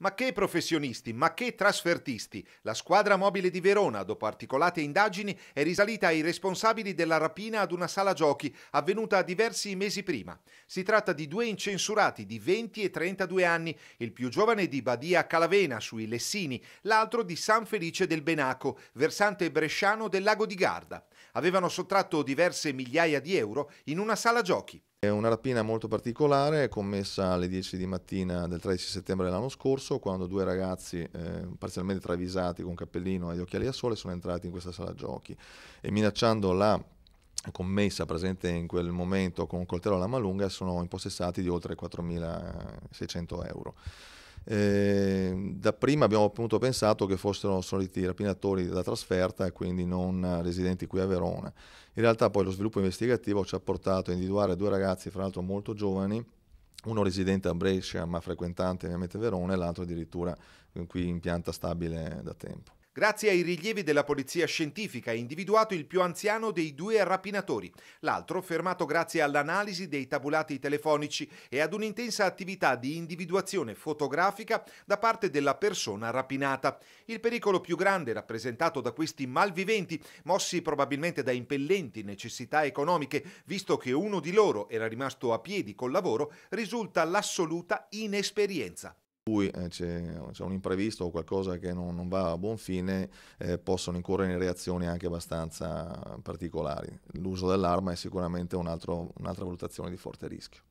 Ma che professionisti, ma che trasfertisti! La squadra mobile di Verona, dopo articolate indagini, è risalita ai responsabili della rapina ad una sala giochi avvenuta diversi mesi prima. Si tratta di due incensurati di 20 e 32 anni, il più giovane di Badia Calavena sui Lessini, l'altro di San Felice del Benaco, versante bresciano del lago di Garda. Avevano sottratto diverse migliaia di euro in una sala giochi. È una rapina molto particolare commessa alle 10 di mattina del 13 settembre dell'anno scorso quando due ragazzi eh, parzialmente travisati con cappellino e gli occhiali a sole sono entrati in questa sala giochi e minacciando la commessa presente in quel momento con un coltello alla malunga sono impossessati di oltre 4.600 euro. Eh, da prima abbiamo appunto pensato che fossero soliti rapinatori da trasferta e quindi non residenti qui a Verona. In realtà poi lo sviluppo investigativo ci ha portato a individuare due ragazzi, fra l'altro molto giovani, uno residente a Brescia ma frequentante ovviamente Verona e l'altro addirittura qui in pianta stabile da tempo. Grazie ai rilievi della polizia scientifica è individuato il più anziano dei due rapinatori, l'altro fermato grazie all'analisi dei tabulati telefonici e ad un'intensa attività di individuazione fotografica da parte della persona rapinata. Il pericolo più grande rappresentato da questi malviventi, mossi probabilmente da impellenti necessità economiche, visto che uno di loro era rimasto a piedi col lavoro, risulta l'assoluta inesperienza cui eh, c'è, c'è, un imprevisto o qualcosa che non, non va a buon fine eh, possono incorrere in reazioni anche abbastanza particolari. L'uso dell'arma è sicuramente un altro, un'altra valutazione di forte rischio.